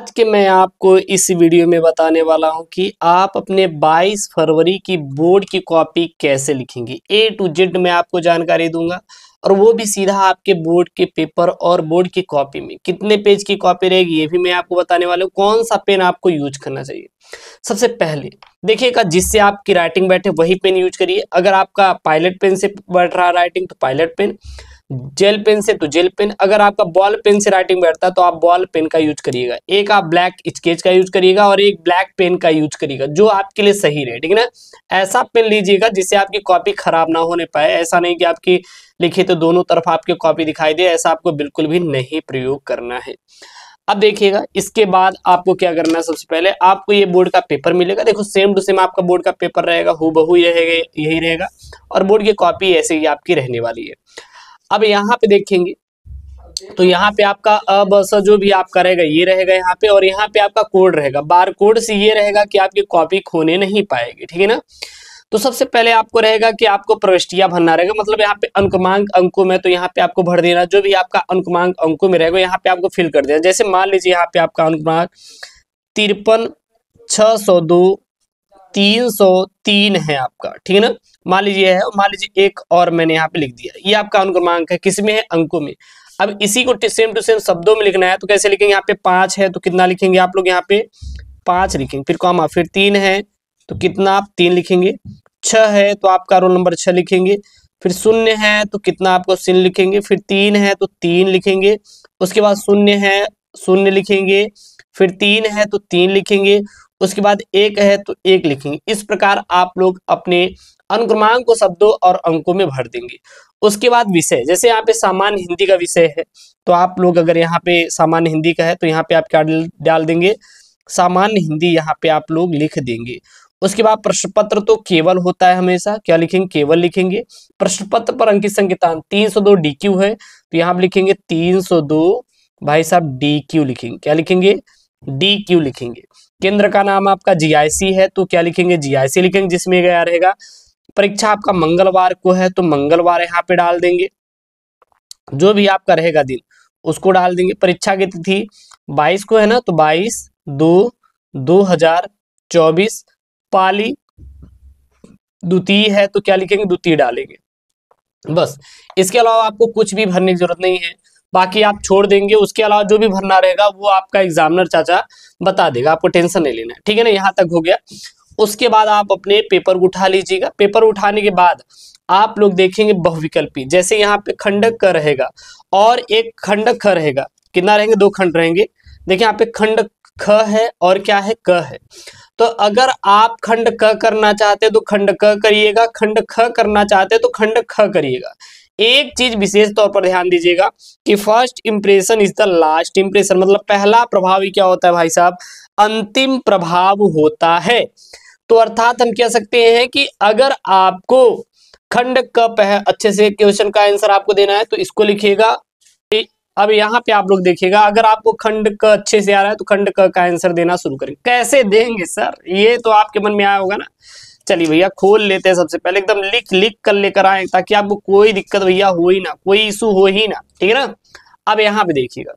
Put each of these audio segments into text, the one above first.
आज के मैं आपको इस वीडियो में बताने वाला हूं कि आप अपने 22 फरवरी की बोर्ड की कॉपी कैसे लिखेंगे ए टू जेड मैं आपको जानकारी दूंगा और वो भी सीधा आपके बोर्ड के पेपर और बोर्ड की कॉपी में कितने पेज की कॉपी रहेगी ये भी मैं आपको बताने वाला हूँ कौन सा पेन आपको यूज करना चाहिए सबसे पहले देखिएगा जिससे आपकी राइटिंग बैठे वही पेन यूज करिए अगर आपका पायलट पेन से बैठ रहा राइटिंग तो पायलट पेन जेल पेन से तो जेल पेन अगर आपका बॉल पेन से राइटिंग बैठता है तो आप बॉल पेन का यूज करिएगा एक आप ब्लैक स्केच का यूज करिएगा और एक ब्लैक पेन का यूज करिएगा जो आपके लिए सही रहे ठीक है ना ऐसा पेन लीजिएगा जिससे आपकी कॉपी खराब ना होने पाए ऐसा नहीं कि आपकी लिखे तो दोनों तरफ आपकी कॉपी दिखाई दे ऐसा आपको बिल्कुल भी नहीं प्रयोग करना है अब देखिएगा इसके बाद आपको क्या करना है सबसे पहले आपको ये बोर्ड का पेपर मिलेगा देखो सेम टू सेम आपका बोर्ड का पेपर रहेगा हु बहु यही रहेगा और बोर्ड की कॉपी ऐसे ही आपकी रहने वाली है अब यहाँ पे देखेंगे तो यहाँ पे आपका अब सर जो भी आप करेगा ये रहेगा यहाँ पे और यहाँ पे आपका कोड रहेगा बार कोड से ये रहेगा कि आपकी कॉपी खोने नहीं पाएगी ठीक है ना तो सबसे पहले आपको रहेगा कि आपको प्रविष्टियां भरना रहेगा मतलब यहाँ पे अंकमांक अंकों में तो यहाँ पे आपको भर देना जो भी आपका अंकमांक अंकों में रहेगा यहाँ पे आपको फिल कर देना जैसे मान लीजिए यहाँ पे आपका अंकमांक तिरपन छ सौ दो 303 है आपका ठीक है ना मान लीजिए है मान लीजिए एक और मैंने यहाँ पे लिख दिया ये आपका अनुक्रमांक है किस में है अंकों में अब इसी को सेम टू सेम शब्दों में लिखना है तो कैसे लिखेंगे यहाँ पे पांच है तो कितना लिखेंगे आप लोग यहाँ पे पांच लिखेंगे फिर कॉमा फिर तीन है तो कितना आप तीन लिखेंगे छह है तो आपका रोल नंबर छह लिखेंगे फिर शून्य है तो कितना आपको शून्य लिखेंगे फिर तीन है तो तीन लिखेंगे उसके बाद शून्य है शून्य लिखेंगे फिर तीन है तो तीन लिखेंगे उसके बाद एक है तो एक लिखेंगे इस प्रकार आप लोग अपने अनुक्रमांक को शब्दों और अंकों में भर देंगे उसके बाद विषय जैसे यहाँ पे सामान्य हिंदी का विषय है तो आप लोग अगर यहाँ पे सामान्य हिंदी का है तो यहाँ पे आप क्या डाल देंगे सामान्य हिंदी यहाँ पे आप लोग लिख देंगे उसके बाद प्रश्न पत्र तो केवल होता है हमेशा क्या लिखेंगे केवल लिखेंगे प्रश्न पत्र पर अंकित संकेतान 302 क्यू है तो यहाँ लिखेंगे 302 भाई साहब क्यू लिखेंगे क्या लिखेंगे डी क्यू लिखेंगे केंद्र का नाम आपका जीआईसी है तो क्या लिखेंगे जीआईसी लिखेंगे जिसमें गया रहेगा परीक्षा आपका मंगलवार को है तो मंगलवार यहाँ पे डाल देंगे जो भी आपका रहेगा दिन उसको डाल देंगे परीक्षा की तिथि बाईस को है ना तो बाईस दो दो हजार चौबीस पाली द्वितीय है तो क्या लिखेंगे द्वितीय डालेंगे बस इसके अलावा आपको कुछ भी भरने की जरूरत नहीं है बाकी आप छोड़ देंगे उसके अलावा जो भी भरना रहेगा वो आपका एग्जामिनर चाचा बता देगा आपको टेंशन नहीं लेना है ठीक है ना यहाँ तक हो गया उसके बाद आप अपने पेपर उठा लीजिएगा पेपर उठाने के बाद आप लोग देखेंगे बहुविकल्पी जैसे यहाँ पे खंडक क रहेगा और एक खंडक ख रहेगा कितना रहेंगे दो खंड रहेंगे देखिए यहाँ पे खंड ख है और क्या है क है तो अगर आप खंड क करना चाहते हैं तो खंड क करिएगा खंड ख करना चाहते हैं तो खंड ख करिएगा एक चीज विशेष तौर पर ध्यान दीजिएगा कि first impression is the last impression मतलब पहला प्रभाव क्या होता है भाई साहब अंतिम प्रभाव होता है तो अर्थात हम कह सकते हैं कि अगर आपको खंड कप है अच्छे से क्वेश्चन का आंसर आपको देना है तो इसको लिखिएगा अब यहाँ पे आप लोग देखिएगा अगर आपको खंड क अच्छे से आ रहा है तो खंड क का आंसर देना शुरू करें कैसे देंगे सर ये तो आपके मन में आया होगा ना चलिए भैया खोल लेते हैं सबसे पहले एकदम लिख लिख कर लेकर आए ताकि आपको कोई दिक्कत भैया हो ही ना कोई इशू हो ही ना ठीक है ना अब यहाँ पे देखिएगा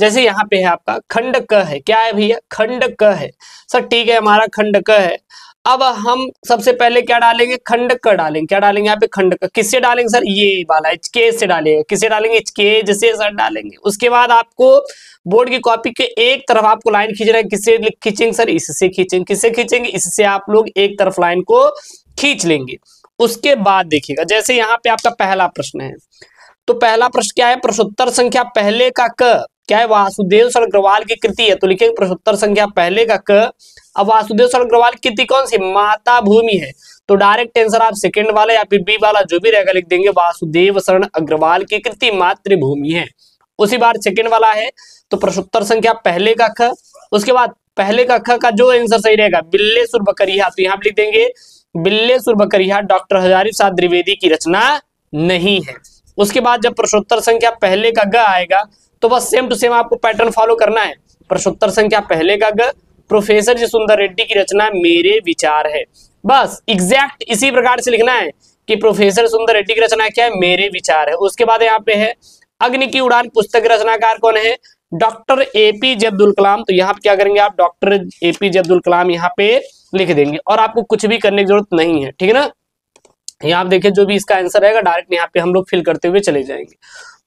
जैसे यहाँ पे है आपका खंड क है क्या है भैया खंड क है सर ठीक है हमारा खंड क है अब हम सबसे पहले क्या डालेंगे खंड क डालेंगे क्या डालेंगे यहाँ पे खंड किससे डालेंगे सर ये वाला एच के से डालेंगे किससे डालेंगे एच के जिससे सर डालेंगे उसके बाद आपको बोर्ड की कॉपी के एक तरफ आपको लाइन खींच रहे हैं किससे खींचेंगे सर इससे खींचेंगे किससे खींचेंगे इससे आप लोग एक तरफ लाइन को खींच लेंगे उसके बाद देखिएगा जैसे यहाँ पे आपका पहला प्रश्न है तो पहला प्रश्न क्या है प्रश्नोत्तर संख्या पहले का क क्या है वासुदेव सर अग्रवाल की कृति है तो लिखेंगे प्रश्नोत्तर संख्या पहले का क अब वासुदेव अग्रवाल किति कौन सी माता भूमि है तो डायरेक्ट आंसर आप सेकंड वाला या फिर बी वाला जो भी रहेगा लिख देंगे वासुदेव शरण अग्रवाल की कृति मातृभूमि है उसी बार सेकंड वाला है तो प्रश्नोत्तर संख्या पहले का ख उसके बाद पहले का ख का जो आंसर सही रहेगा बिल्ले सुर बकरिया तो यहाँ लिख देंगे बिल्ले सुर बकरिया डॉक्टर हजारी प्रसाद द्विवेदी की रचना नहीं है उसके बाद जब प्रश्नोत्तर संख्या पहले का ग आएगा तो बस सेम टू सेम आपको पैटर्न फॉलो करना है प्रश्नोत्तर संख्या पहले का ग प्रोफेसर जी सुंदर रेड्डी की रचना मेरे विचार है बस एग्जैक्ट इसी प्रकार से लिखना है कि प्रोफेसर सुंदर रेड्डी की रचना क्या है मेरे विचार है उसके बाद यहाँ पे है अग्नि की उड़ान पुस्तक रचनाकार कौन है डॉक्टर एपीजे अब्दुल कलाम तो यहाँ पे क्या करेंगे आप डॉक्टर एपीजे अब्दुल कलाम यहाँ पे लिख देंगे और आपको कुछ भी करने की जरूरत नहीं है ठीक है ना यहाँ आप देखिए जो भी इसका आंसर रहेगा डायरेक्ट यहाँ पे हम लोग फिल करते हुए चले जाएंगे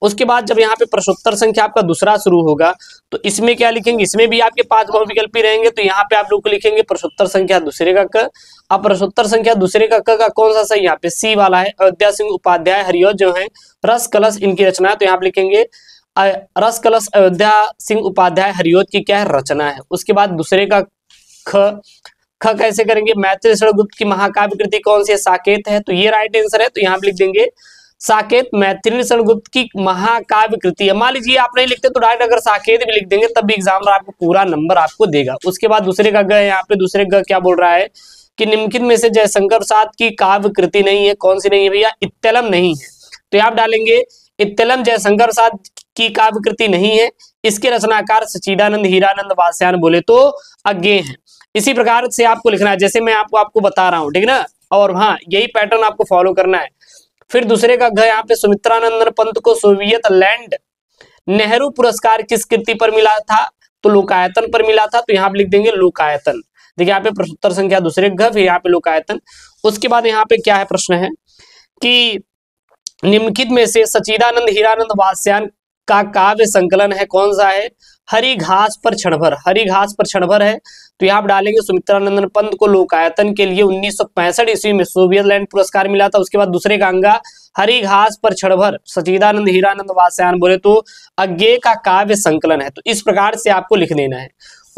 उसके बाद जब यहाँ पे प्रश्नोत्तर संख्या आपका दूसरा शुरू होगा तो इसमें क्या लिखेंगे इसमें भी आपके पांच ही रहेंगे तो यहाँ पे आप लोग को लिखेंगे प्रश्नोत्तर संख्या दूसरे का क अब प्रश्नोत्तर संख्या दूसरे का क का कौन सा सही यहाँ पे सी वाला है अयोध्या सिंह उपाध्याय हरिओ जो है रस कलश इनकी रचना है तो यहाँ पे लिखेंगे रस कलश अयोध्या सिंह उपाध्याय हरिओत की क्या है रचना है उसके बाद दूसरे का ख ख कैसे करेंगे मैत्री गुप्त की महाकाव्य कृति कौन सी है साकेत है तो ये राइट आंसर है तो यहाँ पे लिख देंगे साकेत मैथिली गुप्त की महाकाव्य कृति है मान लीजिए आप नहीं लिखते तो डायरेक्ट अगर साकेत भी लिख देंगे तब भी एग्जाम आपको पूरा नंबर आपको देगा उसके बाद दूसरे का गह यहाँ पे दूसरे का क्या बोल रहा है कि निम्नलिखित में से जयशंकर प्रसाद की काव्य कृति नहीं है कौन सी नहीं है भैया इत्तलम नहीं है तो आप डालेंगे इतलम जयशंकर प्रसाद की काव्य कृति नहीं है इसके रचनाकार सचिदानंद हीरानंद वास्यान बोले तो अज्ञे है इसी प्रकार से आपको लिखना है जैसे मैं आपको आपको बता रहा हूँ ठीक ना और हाँ यही पैटर्न आपको फॉलो करना है फिर दूसरे का घ यहाँ पे सुमित्रानंदन पंत को सोवियत लैंड नेहरू पुरस्कार किस कृति पर मिला था तो लोकायतन पर मिला था तो यहाँ पे लिख देंगे लोकायतन देखिए यहाँ पे प्रश्नोत्तर संख्या दूसरे घ फिर यहाँ पे लोकायतन उसके बाद यहाँ पे क्या है प्रश्न है कि निम्नलिखित में से सचिदानंद हीरानंद वास्यान का काव्य संकलन है कौन सा है हरी घास पर क्षणभर हरी घास पर क्षणभर है तो यहाँ पर डालेंगे सुमित्रा नंदन पंत को लोकायतन के लिए उन्नीस सौ पैंसठ ईस्वी में सोवियत लैंड पुरस्कार मिला था उसके बाद दूसरे का अंगा हरी घास पर क्षणभर सचिदानंद हीरानंद वास्यान बोले तो अज्ञे का काव्य संकलन है तो इस प्रकार से आपको लिख देना है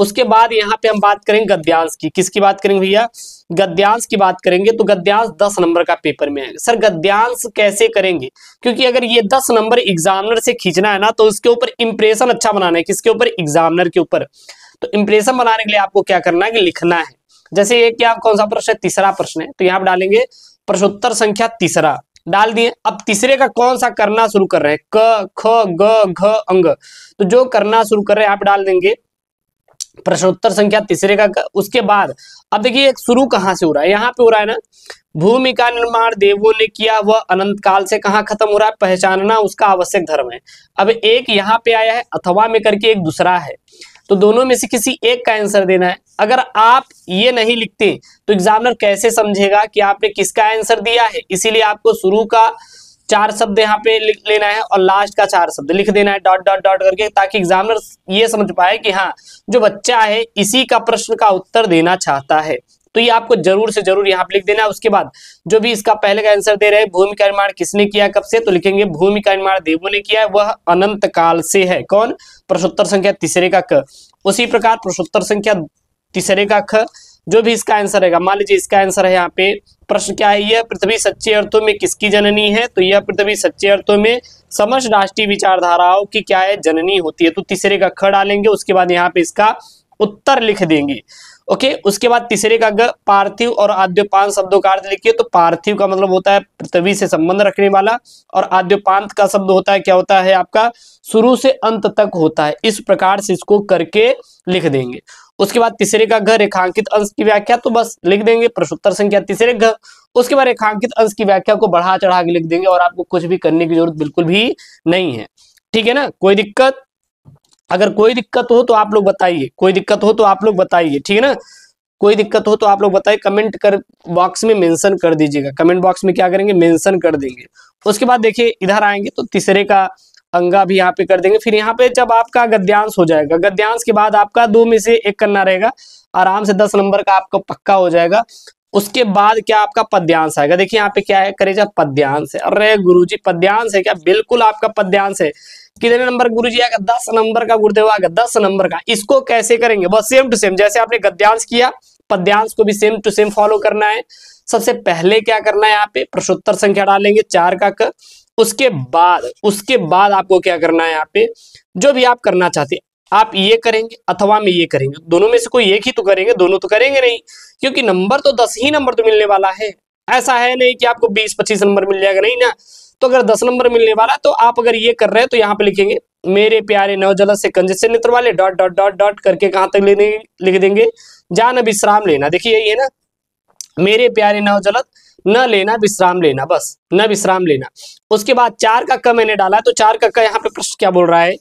उसके बाद यहाँ पे हम बात करेंगे गद्यांश की किसकी बात करेंगे भैया गद्यांश की बात करेंगे तो गद्यांश दस नंबर का पेपर में आएगा सर गद्यांश कैसे करेंगे क्योंकि अगर ये दस नंबर एग्जामिनर से खींचना है ना तो उसके ऊपर इंप्रेशन अच्छा बनाना है किसके ऊपर एग्जामिनर के ऊपर तो इंप्रेशन बनाने के लिए आपको क्या करना है कि लिखना है जैसे ये क्या कौन सा प्रश्न है तीसरा प्रश्न है तो यहाँ पर डालेंगे प्रश्नोत्तर संख्या तीसरा डाल दिए अब तीसरे का कौन सा करना शुरू कर रहे हैं क ख ग घ अंग तो जो करना शुरू कर रहे हैं आप डाल देंगे प्रश्नोत्तर संख्या तीसरे का उसके बाद अब देखिए एक शुरू कहाँ से हो रहा है यहाँ पे हो रहा है ना भूमि का निर्माण देवों ने किया वह अनंत काल से कहाँ खत्म हो रहा है पहचानना उसका आवश्यक धर्म है अब एक यहाँ पे आया है अथवा में करके एक दूसरा है तो दोनों में से किसी एक का आंसर देना है अगर आप ये नहीं लिखते तो एग्जामिनर कैसे समझेगा कि आपने किसका आंसर दिया है इसीलिए आपको शुरू का चार शब्द यहाँ पे लिख लेना है और लास्ट का चार शब्द लिख देना है डॉट डॉट डॉट करके ताकि एग्जामिनर ये समझ पाए कि हाँ जो बच्चा है इसी का प्रश्न का उत्तर देना चाहता है तो ये आपको जरूर से जरूर यहाँ पे लिख देना है उसके बाद जो भी इसका पहले का आंसर दे रहे हैं भूमि का निर्माण किसने किया कब से तो लिखेंगे भूमि का निर्माण देवो ने किया है वह अनंत काल से है कौन प्रश्नोत्तर संख्या तीसरे का क उसी प्रकार प्रश्नोत्तर संख्या तीसरे का ख जो भी इसका आंसर रहेगा मान लीजिए इसका आंसर है यहाँ पे प्रश्न क्या है यह पृथ्वी सच्चे अर्थों में किसकी जननी है तो यह पृथ्वी सच्चे अर्थों में समस्त राष्ट्रीय विचारधाराओं की क्या है जननी होती है तो तीसरे का ख डालेंगे उसके बाद यहाँ पे इसका उत्तर लिख देंगे ओके उसके बाद तीसरे का ग पार्थिव और आद्योपान शब्दों का अर्थ लिखिए तो पार्थिव का मतलब होता है पृथ्वी से संबंध रखने वाला और आद्योपांत का शब्द होता है क्या होता है आपका शुरू से अंत तक होता है इस प्रकार से इसको करके लिख देंगे उसके बाद तीसरे का घर रेखांकित अंश की व्याख्या तो बस लिख देंगे प्रश्नोत्तर संख्या तीसरे घर उसके बाद रेखांकित अंश की व्याख्या को बढ़ा चढ़ा के लिख देंगे और आपको कुछ भी करने की जरूरत बिल्कुल भी नहीं है ठीक है ना कोई दिक्कत अगर कोई दिक्कत हो तो आप लोग बताइए कोई दिक्कत हो तो आप लोग बताइए ठीक है ना कोई दिक्कत हो तो आप लोग बताइए कमेंट कर बॉक्स में मेंशन कर दीजिएगा कमेंट बॉक्स में क्या करेंगे मेंशन कर देंगे उसके बाद देखिए इधर आएंगे तो तीसरे का अंगा भी यहाँ पे कर देंगे फिर यहाँ पे जब आपका गद्यांश हो जाएगा गद्यांश के बाद आपका दो में से एक करना रहेगा आराम से दस नंबर का आपका पक्का हो जाएगा उसके बाद क्या आपका पद्यांश आएगा देखिए यहाँ पे क्या है करेजा पद्यांश है अरे जी पद्यांश है क्या बिल्कुल आपका पद्यांश है कितने नंबर गुरु जी आएगा दस नंबर का गुरुदेव आएगा दस नंबर का इसको कैसे करेंगे बस सेम टू सेम जैसे आपने गद्यांश किया पद्यांश को भी सेम टू सेम फॉलो करना है सबसे पहले क्या करना है यहाँ पे प्रश्नोत्तर संख्या डालेंगे चार का क उसके बाद उसके बाद आपको क्या करना है यहाँ पे जो भी आप करना चाहते हैं आप ये करेंगे अथवा में ये करेंगे दोनों में से कोई एक ही तो करेंगे दोनों तो करेंगे नहीं क्योंकि नंबर तो दस ही नंबर तो मिलने वाला है ऐसा है नहीं कि आपको बीस पच्चीस नंबर मिल जाएगा नहीं ना तो अगर दस नंबर मिलने वाला तो आप अगर ये कर रहे हैं तो यहाँ पे लिखेंगे मेरे प्यारे नवजलत से कंज से नेत्र वाले डॉट डॉट डॉट डॉट करके कहा तक लेने लिख देंगे जान विश्राम लेना देखिए यही है ना मेरे प्यारे नवजलत न लेना विश्राम लेना बस न विश्राम लेना उसके बाद चार का क मैंने डाला तो चार का क यहाँ पे प्रश्न क्या बोल रहा है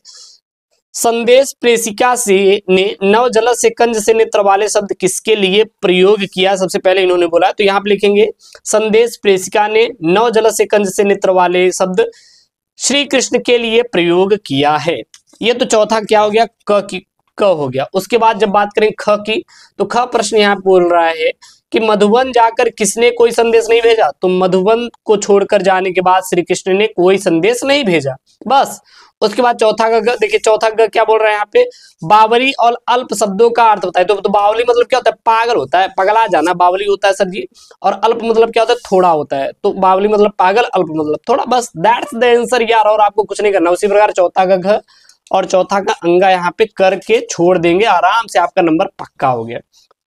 संदेश प्रेसिका से ने नव जल से कंज से नेत्र वाले शब्द किसके लिए प्रयोग किया सबसे पहले इन्होंने बोला तो यहाँ पे लिखेंगे संदेश प्रेसिका ने नव जल से कंज से नेत्र वाले शब्द श्री कृष्ण के लिए प्रयोग किया है ये तो चौथा क्या हो गया क की क हो गया उसके बाद जब बात करें ख की तो ख प्रश्न यहाँ बोल रहा है कि मधुबन जाकर किसने कोई संदेश नहीं भेजा तो मधुबन को छोड़कर जाने के बाद श्री कृष्ण ने कोई संदेश नहीं भेजा बस उसके बाद चौथा ग देखिए चौथा ग क्या बोल रहे हैं यहाँ पे बावली और अल्प शब्दों का अर्थ बताए तो, तो बावली मतलब क्या होता है पागल होता है पगला जाना बावली होता है सर जी और अल्प मतलब क्या होता है थोड़ा होता है तो बावली मतलब पागल अल्प मतलब थोड़ा बस दैट्स द एंसर यार और आपको कुछ नहीं करना उसी प्रकार चौथा का घ और चौथा का अंगा यहाँ पे करके छोड़ देंगे आराम से आपका नंबर पक्का हो गया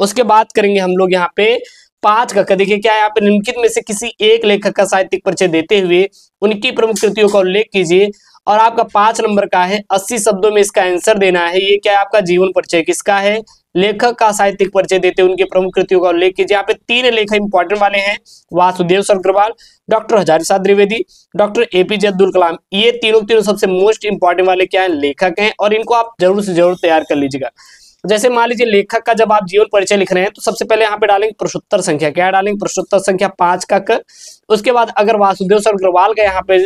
उसके बाद करेंगे हम लोग यहाँ पे पांच का देखिए क्या यहाँ पे निम्नलिखित में से किसी एक लेखक का साहित्यिक परिचय देते हुए उनकी प्रमुख कृतियों का उल्लेख कीजिए और आपका पांच नंबर का है अस्सी शब्दों में इसका आंसर देना है ये क्या है आपका जीवन परिचय किसका है लेखक का साहित्यिक परिचय देते उनके प्रमुख कृतियों का उल्लेख कीजिए यहाँ पे तीन लेखक इंपॉर्टेंट वाले हैं वासुदेव सर अग्रवाल डॉक्टर हजारी साध द्विवेदी डॉक्टर एपीजे अब्दुल कलाम ये तीनों तीनों सबसे मोस्ट इंपॉर्टेंट वाले क्या है लेखक हैं और इनको आप जरूर से जरूर तैयार कर लीजिएगा जैसे मान लीजिए लेखक का जब आप जीवन परिचय लिख रहे हैं तो सबसे पहले यहाँ पे डालेंगे पुरुषोत्तर संख्या क्या डालेंगे पुरुषोत्तर संख्या पांच का कर उसके बाद अगर वासुदेव सर अग्रवाल का यहाँ पे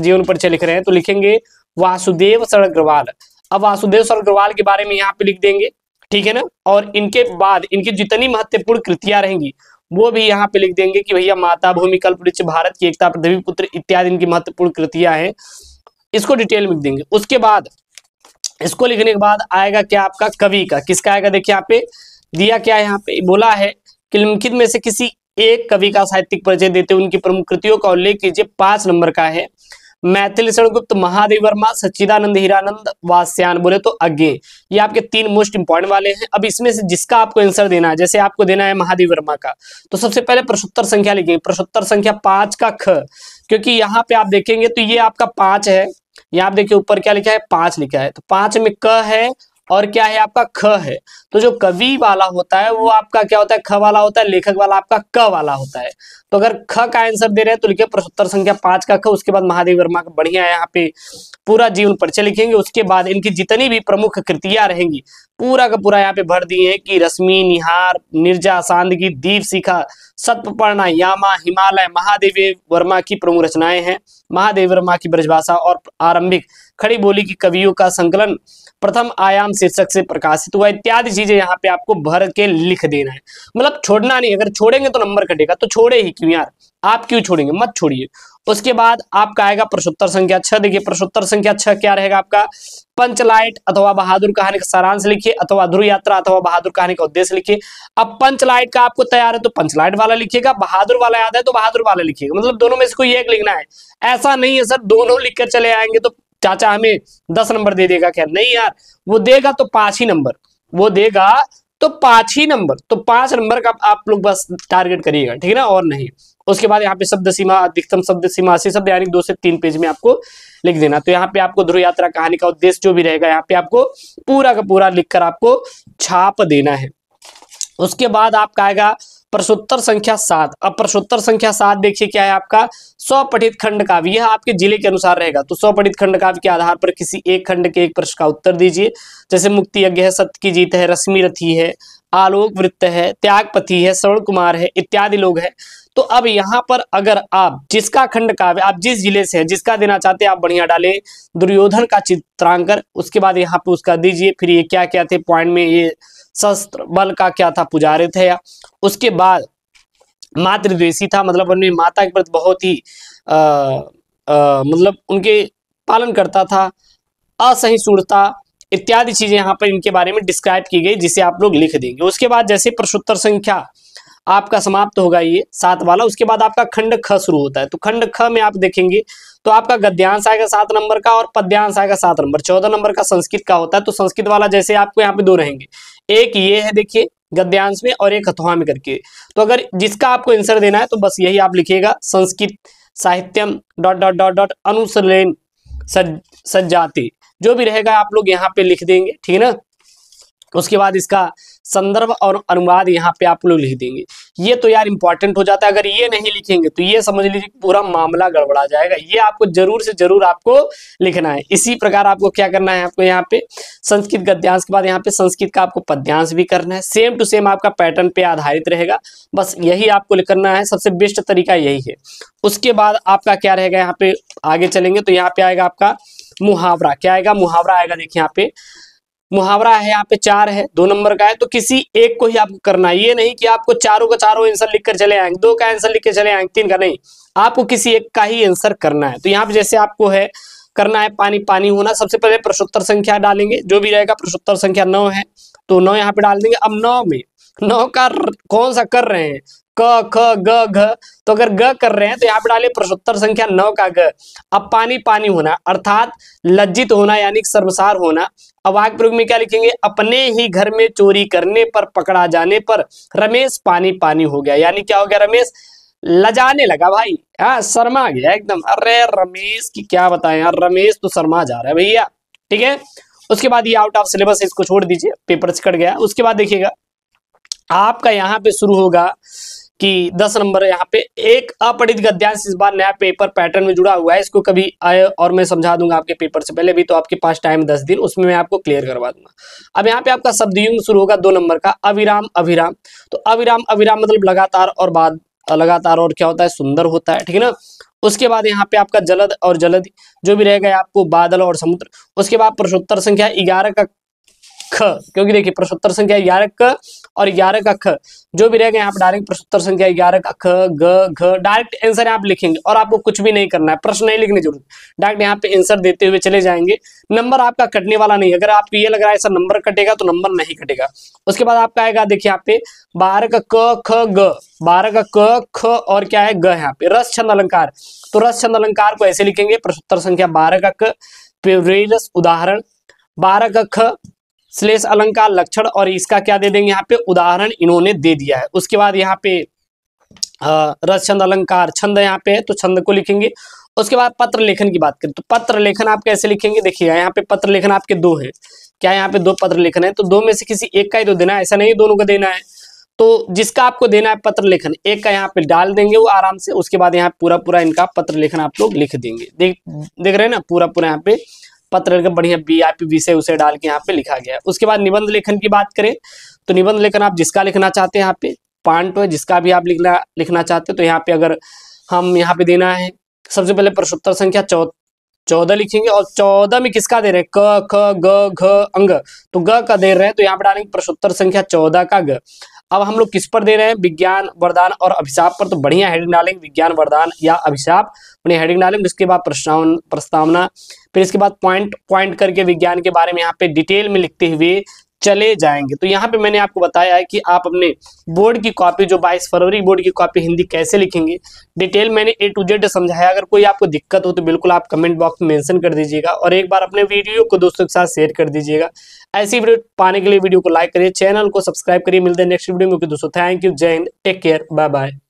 जीवन परिचय लिख रहे हैं तो लिखेंगे वासुदेव सर अग्रवाल अब वासुदेव सर अग्रवाल के बारे में यहाँ पे लिख देंगे ठीक है ना और इनके बाद इनकी जितनी महत्वपूर्ण कृतियां रहेंगी वो भी यहाँ पे लिख देंगे कि भैया माता भूमि कल्प भारत की एकता पृथ्वी पुत्र इत्यादि इनकी महत्वपूर्ण कृतियां हैं इसको डिटेल में लिख देंगे उसके बाद इसको लिखने के बाद आएगा क्या आपका कवि का किसका आएगा देखिए यहाँ पे दिया क्या है यहाँ पे बोला है कि लिखित में से किसी एक कवि का साहित्यिक परिचय देते हुए उनकी प्रमुख कृतियों का उल्लेख कीजिए पांच नंबर का है मैथिल शरणगुप्त महादेव वर्मा सच्चिदानंद हीरानंद वास्यान बोले तो अज्ञे ये आपके तीन मोस्ट इंपॉर्टेंट वाले हैं अब इसमें से जिसका आपको आंसर देना है जैसे आपको देना है महादेव वर्मा का तो सबसे पहले प्रश्नोत्तर संख्या लिखिए प्रश्नोत्तर संख्या पांच का ख क्योंकि यहाँ पे आप देखेंगे तो ये आपका पांच है यहाँ आप देखिए ऊपर क्या लिखा है पांच लिखा है तो पांच में क है और क्या है आपका ख है तो जो कवि वाला होता है वो आपका क्या होता है ख वाला होता है लेखक वाला आपका क वाला होता है तो अगर ख का आंसर दे रहे हैं तो लिखिए प्रश्नोत्तर संख्या पांच का ख उसके बाद महादेव वर्मा का बढ़िया यहाँ पे पूरा जीवन परिचय लिखेंगे उसके बाद इनकी जितनी भी प्रमुख कृतियां रहेंगी पूरा का पूरा यहाँ पे भर दिए हैं कि रश्मि निहार निर्जा सांदगी दीप शिखा सत्यपर्णा यामा हिमालय महादेव वर्मा की प्रमुख रचनाएं हैं महादेव वर्मा की ब्रजभाषा और आरंभिक खड़ी बोली की कवियों का संकलन प्रथम आयाम शीर्षक से प्रकाशित हुआ इत्यादि चीजें यहाँ पे आपको भर के लिख देना है मतलब छोड़ना नहीं अगर छोड़ेंगे तो नंबर कटेगा तो छोड़े ही क्यों यार आप क्यों छोड़ेंगे मत छोड़िए उसके बाद आपका आएगा प्रश्नोत्तर संख्या छह देखिए प्रश्नोत्तर संख्या छह क्या रहेगा आपका पंचलाइट अथवा बहादुर कहानी का सारांश लिखिए अथवा ध्रुव यात्रा अथवा बहादुर कहानी का उद्देश्य लिखिए अब पंचलाइट का आपको तैयार है तो पंचलाइट वाला लिखिएगा बहादुर वाला याद है तो बहादुर वाला लिखिएगा मतलब दोनों में से कोई एक लिखना है ऐसा नहीं है सर दोनों लिखकर चले आएंगे तो चाचा हमें दस नंबर दे देगा क्या नहीं यार वो देगा तो पांच ही नंबर वो देगा तो पांच ही नंबर तो पांच नंबर का आप लोग बस टारगेट करिएगा ठीक है ना और नहीं उसके बाद यहाँ पे शब्द सीमा अधिकतम शब्द सीमा अस्सी शब्द यानी दो से तीन पेज में आपको लिख देना तो यहाँ पे आपको ध्रुव यात्रा कहानी का उद्देश्य जो भी रहेगा यहाँ पे आपको पूरा का पूरा लिखकर आपको छाप देना है उसके बाद आपका आएगा प्रश्नोत्तर संख्या सात अब प्रश्नोत्तर संख्या सात देखिए क्या है आपका सौ पठित खंड काव्य यह आपके जिले के अनुसार रहेगा तो स्वपठित पठित खंड काव्य के आधार पर किसी एक खंड के एक प्रश्न का उत्तर दीजिए जैसे मुक्ति यज्ञ है सत्य की जीत है रश्मि रथी है आलोक वृत्त है त्यागपति है श्रवण कुमार है इत्यादि लोग हैं तो अब यहाँ पर अगर आप जिसका खंड काव्य आप जिस जिले से हैं जिसका देना चाहते हैं आप बढ़िया डालें दुर्योधन का चित्रांकर उसके बाद यहाँ पे उसका दीजिए फिर ये क्या क्या थे पॉइंट में ये शस्त्र बल का क्या था पुजारे थे या उसके बाद मातृद्वेशी था मतलब उनमें माता के प्रति बहुत ही मतलब उनके पालन करता था असहिष्णुता इत्यादि चीजें यहाँ पर इनके बारे में डिस्क्राइब की गई जिसे आप लोग लिख देंगे उसके बाद जैसे प्रश्नोत्तर संख्या आपका समाप्त होगा ये सात वाला उसके बाद आपका खंड ख शुरू होता है तो खंड ख में आप देखेंगे तो आपका गद्यांश आएगा सात नंबर का और पद्यांश आएगा सात नंबर चौदह नंबर का संस्कृत का होता है तो संस्कृत वाला जैसे आपको यहाँ पे दो रहेंगे एक ये है देखिए गद्यांश में और एक हथवा में करके तो अगर जिसका आपको आंसर देना है तो बस यही आप लिखिएगा संस्कृत साहित्यम डॉट डॉट डॉट डॉट अनुसलेन सज सज्जाति जो भी रहेगा आप लोग यहाँ पे लिख देंगे ठीक है ना उसके बाद इसका संदर्भ और अनुवाद यहाँ पे आप लोग लिख देंगे ये तो यार इंपॉर्टेंट हो जाता है अगर ये नहीं लिखेंगे तो ये समझ लीजिए पूरा मामला गड़बड़ा जाएगा ये आपको जरूर से जरूर आपको लिखना है इसी प्रकार आपको क्या करना है आपको यहाँ पे संस्कृत गद्यांश के बाद यहाँ पे संस्कृत का आपको पद्यांश भी करना है सेम टू सेम आपका पैटर्न पे आधारित रहेगा बस यही आपको करना है सबसे बेस्ट तरीका यही है उसके बाद आपका क्या रहेगा यहाँ पे आगे चलेंगे तो यहाँ पे आएगा आपका मुहावरा क्या आएगा मुहावरा आएगा देखिए यहाँ पे मुहावरा है यहाँ पे चार है दो नंबर का है तो किसी एक को ही आपको करना है ये नहीं कि आपको चारों का चारों आंसर लिख कर चले आएंगे दो का आंसर लिख के चले आएंगे तीन का नहीं आपको किसी एक का ही आंसर करना है तो यहाँ पे जैसे आपको है करना है पानी पानी होना सबसे पहले प्रश्नोत्तर संख्या डालेंगे जो भी रहेगा प्रश्नोत्तर संख्या नौ है तो नौ यहाँ पे डाल देंगे अब नौ में नौ का कौन सा कर रहे हैं क ख ग घ तो अगर ग कर रहे हैं तो यहाँ पे डालिए प्रश्नोत्तर संख्या नौ का ग अब पानी पानी होना अर्थात लज्जित होना यानी सर्वसार होना अब वाक्य प्रयोग में क्या लिखेंगे अपने ही घर में चोरी करने पर पकड़ा जाने पर रमेश पानी पानी हो गया यानी क्या हो गया रमेश लजाने लगा भाई हाँ शर्मा गया एकदम अरे रमेश की क्या बताए यार रमेश तो शर्मा जा रहा है भैया ठीक है उसके बाद ये आउट ऑफ सिलेबस इसको छोड़ दीजिए पेपर चिकट गया उसके बाद देखिएगा आपका यहाँ पे शुरू होगा कि दस नंबर यहाँ पे एक अपठित गद्यांश इस बार नया पेपर पैटर्न में जुड़ा हुआ है इसको कभी आए और मैं समझा दूंगा आपके पेपर से पहले भी तो आपके पास टाइम दस दिन उसमें मैं आपको क्लियर करवा दूंगा अब यहाँ पे आपका शब्द युग शुरू होगा दो नंबर का अविराम अविराम तो अविराम अविराम मतलब लगातार और बाद लगातार और क्या होता है सुंदर होता है ठीक है ना उसके बाद यहाँ पे आपका जलद और जलद जो भी रह गया आपको बादल और समुद्र उसके बाद प्रश्नोत्तर संख्या ग्यारह का ख क्योंकि देखिए प्रश्नोत्तर संख्या ग्यारह क और ग्यारह का ख जो भी रहेगा यहाँ पर डायरेक्ट प्रश्नोत्तर संख्या ग्यारह का ख ग घ डायरेक्ट आंसर आप लिखेंगे और आपको कुछ भी नहीं करना है प्रश्न नहीं लिखने जरूरत डायरेक्ट यहाँ पे आंसर देते हुए चले जाएंगे नंबर आपका कटने वाला नहीं अगर आपको ये लग रहा है ऐसा नंबर कटेगा तो नंबर नहीं कटेगा उसके बाद आपका आएगा देखिए यहाँ पे बारह का क ख ग बारह का क ख और क्या है ग यहाँ पे रस छंद अलंकार तो रस छंद अलंकार को ऐसे लिखेंगे प्रश्नोत्तर संख्या बारह का क उदाहरण बारह का ख श्लेष अलंकार लक्षण और इसका क्या दे देंगे यहाँ पे उदाहरण इन्होंने दे दिया है उसके बाद यहाँ पे रस छंद अलंकार छंद यहाँ पे है तो छंद को लिखेंगे उसके बाद पत्र लेखन की बात करें तो पत्र लेखन आप कैसे लिखेंगे देखिएगा यहाँ पे पत्र लेखन आपके दो है क्या यहाँ पे दो पत्र लेखन है तो दो में से किसी एक का ही तो देना है ऐसा नहीं दोनों का देना है तो जिसका आपको देना है पत्र लेखन एक का यहाँ पे डाल देंगे वो आराम से उसके बाद यहाँ पूरा पूरा इनका पत्र लेखन आप लोग लिख देंगे देख देख रहे हैं ना पूरा पूरा यहाँ पे पत्र बढ़िया बी आई पी विषय उसे डाल के यहाँ पे लिखा गया उसके बाद निबंध लेखन की बात करें तो निबंध लेखन आप जिसका लिखना चाहते हैं यहाँ पे पांट है जिसका भी आप लिखना लिखना चाहते हैं तो यहाँ पे अगर हम यहाँ पे देना है सबसे पहले प्रश्नोत्तर संख्या चौथ चौदह लिखेंगे और चौदह में किसका दे रहे हैं क ख ग घ अंग तो ग का दे रहे हैं तो यहाँ पर डालेंगे प्रश्नोत्तर संख्या चौदह का ग अब हम लोग किस पर दे रहे हैं विज्ञान वरदान और अभिशाप पर तो बढ़िया हेडिंग डालेंगे विज्ञान वरदान या अभिशाप अपनी हेडिंग डालेंगे उसके बाद प्रस्तावन प्रस्तावना फिर इसके बाद पॉइंट पॉइंट करके विज्ञान के बारे में यहाँ पे डिटेल में लिखते हुए चले जाएंगे तो यहाँ पे मैंने आपको बताया है कि आप अपने बोर्ड की कॉपी जो 22 फरवरी बोर्ड की कॉपी हिंदी कैसे लिखेंगे डिटेल मैंने ए टू जेड समझाया अगर कोई आपको दिक्कत हो तो बिल्कुल आप कमेंट बॉक्स में मेंशन कर दीजिएगा और एक बार अपने वीडियो को दोस्तों के साथ शेयर कर दीजिएगा ऐसी वीडियो पाने के लिए वीडियो को लाइक करिए चैनल को सब्सक्राइब करिए मिलते हैं नेक्स्ट वीडियो में दोस्तों थैंक यू जय Hind take care bye bye